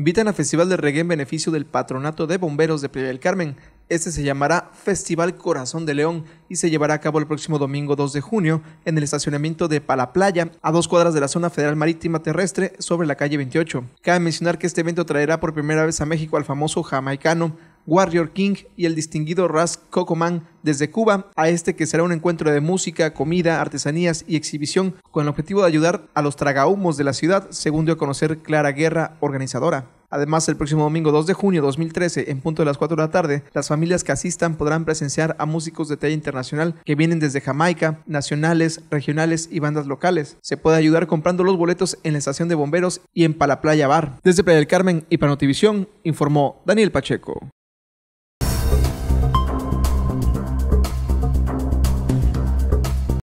Invitan al Festival de Reggae en beneficio del Patronato de Bomberos de Playa del Carmen. Este se llamará Festival Corazón de León y se llevará a cabo el próximo domingo 2 de junio en el estacionamiento de Palaplaya, a dos cuadras de la zona federal marítima terrestre, sobre la calle 28. Cabe mencionar que este evento traerá por primera vez a México al famoso jamaicano Warrior King y el distinguido Ras Cocoman desde Cuba a este que será un encuentro de música, comida, artesanías y exhibición con el objetivo de ayudar a los tragahumos de la ciudad, según dio a conocer Clara Guerra, organizadora. Además, el próximo domingo 2 de junio de 2013, en punto de las 4 de la tarde, las familias que asistan podrán presenciar a músicos de talla internacional que vienen desde Jamaica, nacionales, regionales y bandas locales. Se puede ayudar comprando los boletos en la estación de bomberos y en Palaplaya Bar. Desde Playa del Carmen y Panotivisión, informó Daniel Pacheco.